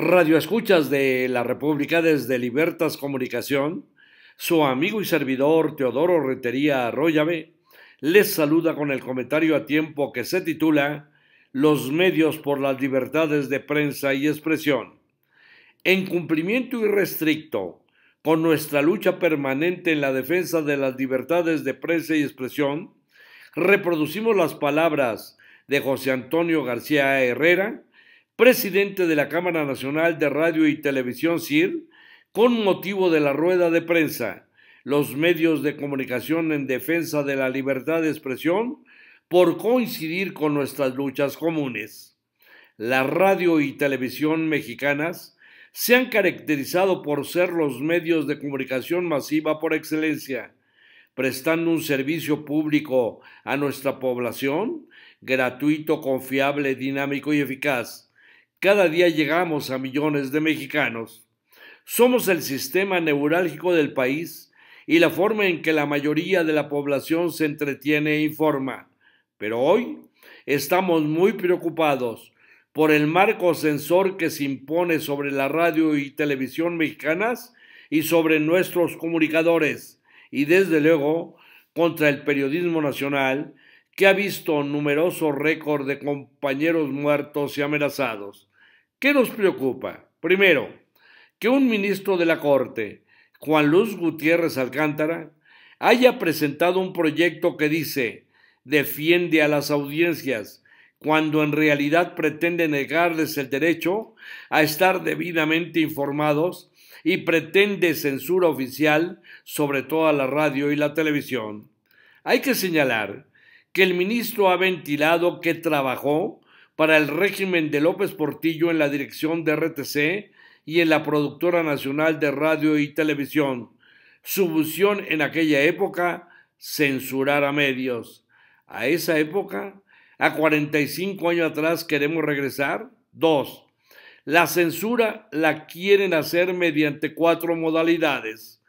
Escuchas de la República desde Libertas Comunicación, su amigo y servidor Teodoro Retería Arroyave les saluda con el comentario a tiempo que se titula Los medios por las libertades de prensa y expresión. En cumplimiento irrestricto con nuestra lucha permanente en la defensa de las libertades de prensa y expresión, reproducimos las palabras de José Antonio García Herrera, presidente de la Cámara Nacional de Radio y Televisión CIR, con motivo de la rueda de prensa, los medios de comunicación en defensa de la libertad de expresión por coincidir con nuestras luchas comunes. La radio y televisión mexicanas se han caracterizado por ser los medios de comunicación masiva por excelencia, prestando un servicio público a nuestra población gratuito, confiable, dinámico y eficaz cada día llegamos a millones de mexicanos. Somos el sistema neurálgico del país y la forma en que la mayoría de la población se entretiene e informa. Pero hoy estamos muy preocupados por el marco censor que se impone sobre la radio y televisión mexicanas y sobre nuestros comunicadores, y desde luego contra el periodismo nacional, que ha visto numerosos récords de compañeros muertos y amenazados. ¿Qué nos preocupa? Primero, que un ministro de la Corte, Juan Luis Gutiérrez Alcántara, haya presentado un proyecto que dice defiende a las audiencias cuando en realidad pretende negarles el derecho a estar debidamente informados y pretende censura oficial sobre toda la radio y la televisión. Hay que señalar que el ministro ha ventilado que trabajó para el régimen de López Portillo en la dirección de RTC y en la productora nacional de radio y televisión. Su en aquella época, censurar a medios. A esa época, a 45 años atrás, queremos regresar. Dos, la censura la quieren hacer mediante cuatro modalidades.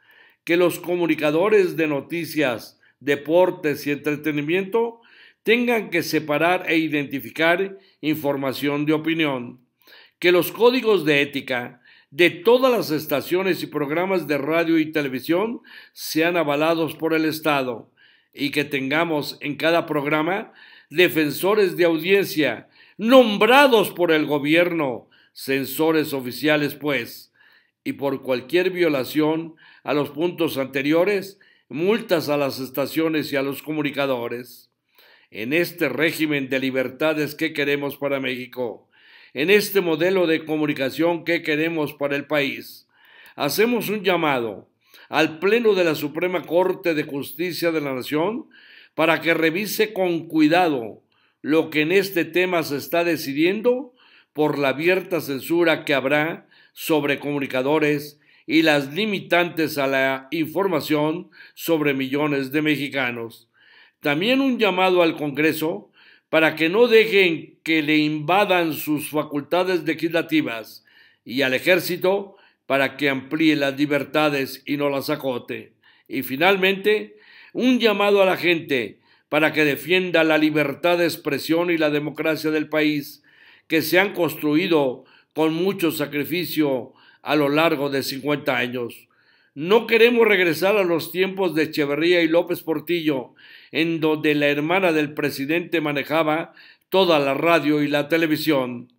Que los comunicadores de noticias, deportes y entretenimiento tengan que separar e identificar información de opinión, que los códigos de ética de todas las estaciones y programas de radio y televisión sean avalados por el Estado y que tengamos en cada programa defensores de audiencia nombrados por el gobierno, censores oficiales pues, y por cualquier violación a los puntos anteriores, multas a las estaciones y a los comunicadores en este régimen de libertades que queremos para México, en este modelo de comunicación que queremos para el país. Hacemos un llamado al Pleno de la Suprema Corte de Justicia de la Nación para que revise con cuidado lo que en este tema se está decidiendo por la abierta censura que habrá sobre comunicadores y las limitantes a la información sobre millones de mexicanos. También un llamado al Congreso para que no dejen que le invadan sus facultades legislativas y al ejército para que amplíe las libertades y no las acote. Y finalmente, un llamado a la gente para que defienda la libertad de expresión y la democracia del país que se han construido con mucho sacrificio a lo largo de 50 años. No queremos regresar a los tiempos de Echeverría y López Portillo, en donde la hermana del presidente manejaba toda la radio y la televisión.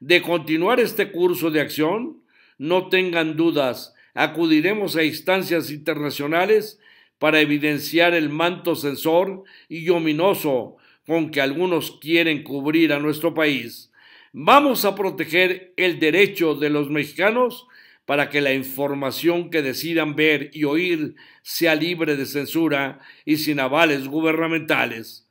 De continuar este curso de acción, no tengan dudas, acudiremos a instancias internacionales para evidenciar el manto censor y ominoso con que algunos quieren cubrir a nuestro país. Vamos a proteger el derecho de los mexicanos para que la información que decidan ver y oír sea libre de censura y sin avales gubernamentales.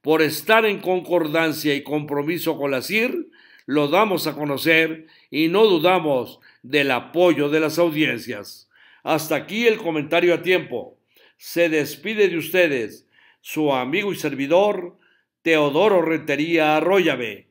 Por estar en concordancia y compromiso con la CIR, lo damos a conocer y no dudamos del apoyo de las audiencias. Hasta aquí el comentario a tiempo. Se despide de ustedes su amigo y servidor Teodoro Rentería Arroyave